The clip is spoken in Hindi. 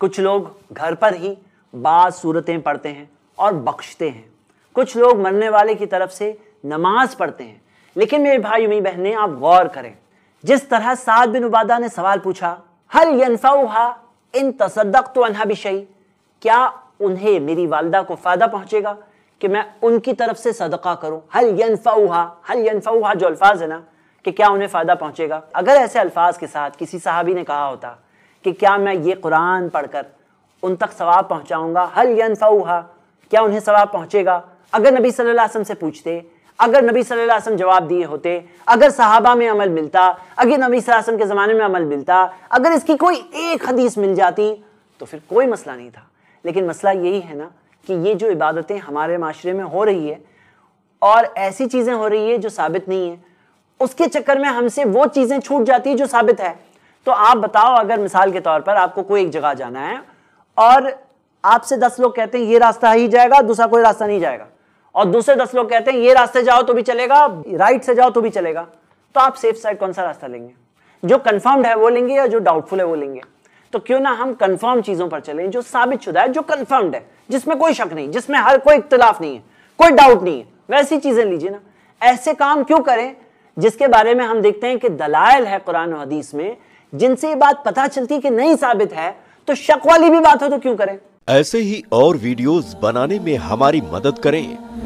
कुछ लोग घर पर ही बाज सूरतें पढ़ते हैं और बख्शते हैं कुछ लोग मरने वाले की तरफ से नमाज पढ़ते हैं लेकिन मेरे भाई मेरी बहनें आप गौर करें जिस तरह साद बिन उबादा ने सवाल पूछा हल यनफा इन तसदक तो अनहा बिशई क्या उन्हें मेरी वालदा को फ़ायदा पहुँचेगा कि मैं उनकी तरफ से सदका करूँ हल यनफा हल यनफा जो अल्फाज है ना कि क्या उन्हें फ़ायदा पहुँचेगा अगर ऐसे अल्फाज के साथ किसी साहबी ने कहा होता कि क्या मैं ये कुरान पढ़कर उन तक सवाब पहुंचाऊंगा हल यनफ़ा क्या उन्हें सवाब पहुंचेगा अगर नबी सल्लल्लाहु अलैहि वसल्लम से पूछते अगर नबी सल्लल्लाहु अलैहि वसल्लम जवाब दिए होते अगर सहाबा में अमल मिलता अगर नबी सल्लल्लाहु अलैहि वसल्लम के ज़माने में अमल मिलता अगर इसकी कोई एक हदीस मिल जाती तो फिर कोई मसला नहीं था लेकिन मसला यही है ना कि ये जो इबादतें हमारे माशरे में हो रही है और ऐसी चीज़ें हो रही है जो साबित नहीं है उसके चक्कर में हमसे वो चीज़ें छूट जाती है जो साबित है तो आप बताओ अगर मिसाल के तौर पर आपको कोई एक जगह जाना है और आपसे दस लोग कहते हैं ये रास्ता ही जाएगा दूसरा कोई रास्ता नहीं जाएगा और दूसरे दस लोग कहते हैं ये रास्ते जाओ तो भी चलेगा राइट से जाओ तो भी चलेगा तो आप सेफ साइड कौन सा रास्ता लेंगे जो कंफर्म्ड है वो लेंगे या जो डाउटफुल है वो लेंगे तो क्यों ना हम कंफर्म चीजों पर चलें जो साबित शुदा है जो कंफर्म्ड है जिसमें कोई शक नहीं जिसमें हर कोई इख्तलाफ नहीं है कोई डाउट नहीं है वैसी चीजें लीजिए ना ऐसे काम क्यों करें जिसके बारे में हम देखते हैं कि दलायल है कुरान हदीस में जिनसे ये बात पता चलती कि नहीं साबित है तो शक वाली भी बात हो तो क्यों करें ऐसे ही और वीडियोस बनाने में हमारी मदद करें